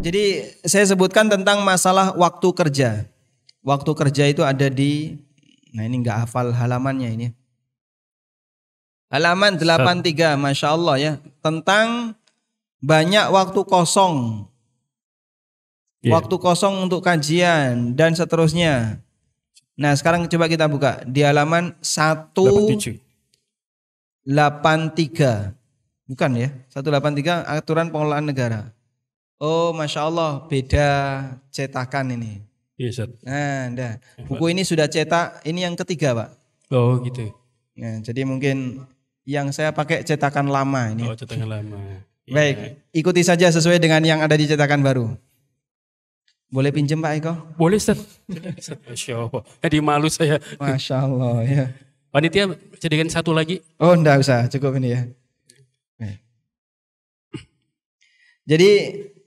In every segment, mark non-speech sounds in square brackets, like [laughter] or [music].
Jadi saya sebutkan tentang masalah waktu kerja. Waktu kerja itu ada di nah ini nggak hafal halamannya ini. Halaman 83, Masya Allah ya. Tentang banyak waktu kosong. Yeah. Waktu kosong untuk kajian dan seterusnya. Nah sekarang coba kita buka di halaman 183, Bukan ya? 183 aturan pengelolaan negara. Oh, masya Allah, beda cetakan ini. Iya, yes, Nah, dah. Iya, Buku ini sudah cetak, ini yang ketiga, Pak. Oh, gitu. Nah, jadi mungkin yang saya pakai cetakan lama ini. Oh, cetakan lama. Iya. Baik, yeah. ikuti saja sesuai dengan yang ada di cetakan baru. Boleh pinjem Pak Eko? Boleh, Ustaz. Masya Allah. Tadi malu saya. Masya Allah, ya. Panitia, jadikan satu lagi. Oh, enggak usah. Cukup ini ya. Jadi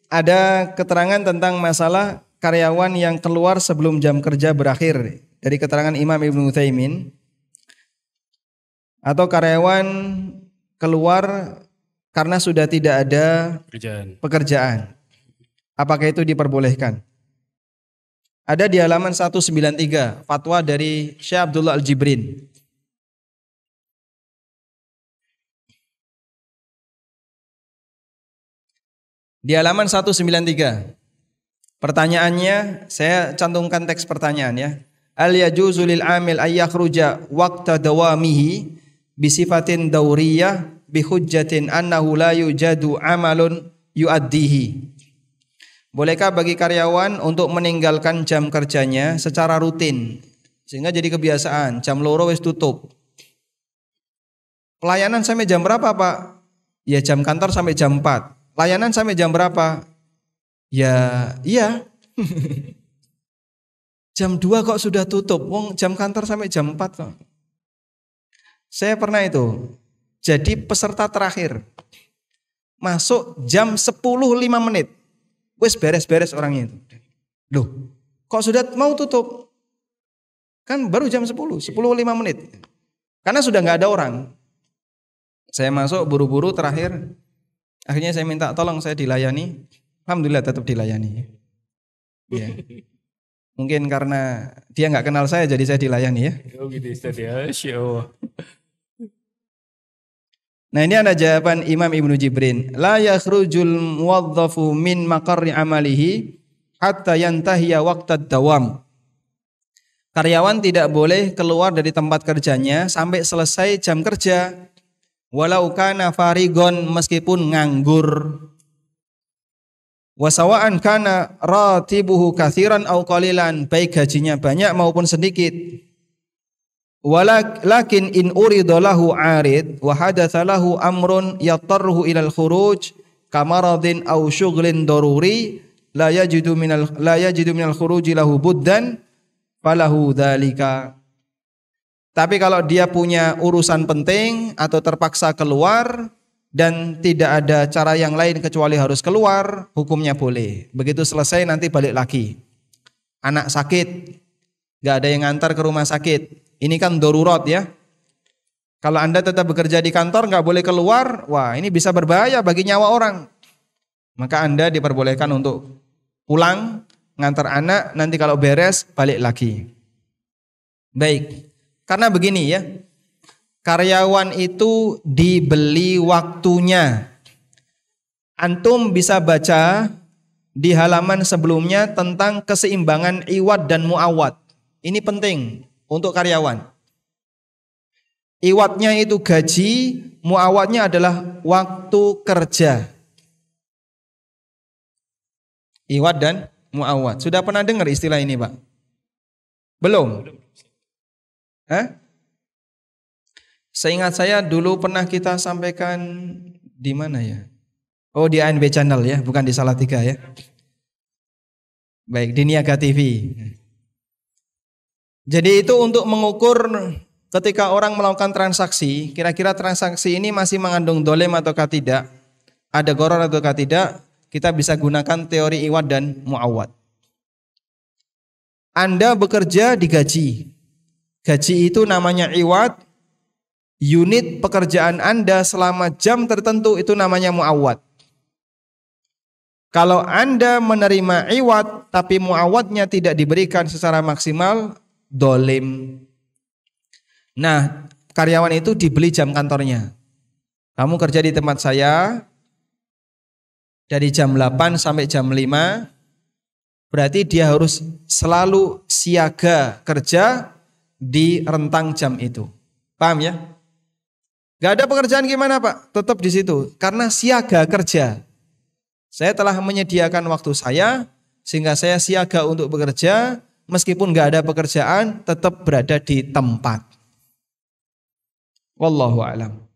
ada keterangan tentang masalah karyawan yang keluar sebelum jam kerja berakhir dari keterangan Imam Ibnu Utsaimin atau karyawan keluar karena sudah tidak ada pekerjaan. pekerjaan. Apakah itu diperbolehkan? Ada di halaman 193 fatwa dari Syekh Abdullah Al-Jibrin. Di halaman 193. Pertanyaannya, saya cantumkan teks pertanyaan ya. Al yajuzu lil amil ay yakhruja waqta dawamihi bi sifatin dauriyah bi hujjatin annahu la yujadu amalun yuaddihi. Bolehkah bagi karyawan untuk meninggalkan jam kerjanya secara rutin sehingga jadi kebiasaan, jam loro wis tutup. Pelayanan sampai jam berapa, Pak? Ya jam kantor sampai jam 4 layanan sampai jam berapa? Ya, iya. [laughs] jam 2 kok sudah tutup. Wong jam kantor sampai jam 4 kok. Saya pernah itu. Jadi peserta terakhir. Masuk jam 10 5 menit. Wes beres-beres orangnya itu. Loh, kok sudah mau tutup? Kan baru jam 10, 10 5 menit. Karena sudah nggak ada orang. Saya masuk buru-buru terakhir Akhirnya saya minta tolong saya dilayani. Alhamdulillah tetap dilayani. Ya. Mungkin karena dia nggak kenal saya jadi saya dilayani ya. Oh, gitu, ya. Nah ini ada jawaban Imam Ibnu Jibrin. La yakhrujul muwadzafu min maqarri amalihi hatta yantahiya waqtad dawam. Karyawan tidak boleh keluar dari tempat kerjanya sampai selesai jam kerja walau kana farigon meskipun nganggur wasawaan kana ratibuhu kathiran au qalilan baik gajinya banyak maupun sedikit walakin in uridu lahu arid wa hadatha lahu amrun yatarruhu ila al khuruj kamaradin au syughlin daruri la yajidu minal la yajidu minal khuruji lahu buddan falahu dhalika tapi kalau dia punya urusan penting atau terpaksa keluar dan tidak ada cara yang lain kecuali harus keluar, hukumnya boleh. Begitu selesai nanti balik lagi. Anak sakit, nggak ada yang ngantar ke rumah sakit. Ini kan darurat ya. Kalau anda tetap bekerja di kantor nggak boleh keluar, wah ini bisa berbahaya bagi nyawa orang. Maka anda diperbolehkan untuk pulang, ngantar anak, nanti kalau beres balik lagi. Baik. Karena begini ya, karyawan itu dibeli waktunya. Antum bisa baca di halaman sebelumnya tentang keseimbangan iwat dan muawat. Ini penting untuk karyawan. Iwatnya itu gaji, muawatnya adalah waktu kerja. Iwat dan muawat. Sudah pernah dengar istilah ini, Pak? Belum. Hah? Seingat saya dulu pernah kita sampaikan di mana ya? Oh di ANB channel ya, bukan di Salatiga ya. Baik, di Niaga TV. Jadi itu untuk mengukur ketika orang melakukan transaksi, kira-kira transaksi ini masih mengandung dolem ataukah tidak, ada goror ataukah tidak, kita bisa gunakan teori Iwat dan Muawat. Anda bekerja digaji, Gaji itu namanya iwat. Unit pekerjaan Anda selama jam tertentu itu namanya muawat. Kalau Anda menerima iwat tapi muawatnya tidak diberikan secara maksimal, dolim. Nah, karyawan itu dibeli jam kantornya. Kamu kerja di tempat saya dari jam 8 sampai jam 5, berarti dia harus selalu siaga kerja di rentang jam itu. Paham ya? Gak ada pekerjaan gimana Pak? Tetap di situ. Karena siaga kerja. Saya telah menyediakan waktu saya sehingga saya siaga untuk bekerja meskipun gak ada pekerjaan tetap berada di tempat. Wallahu a'lam.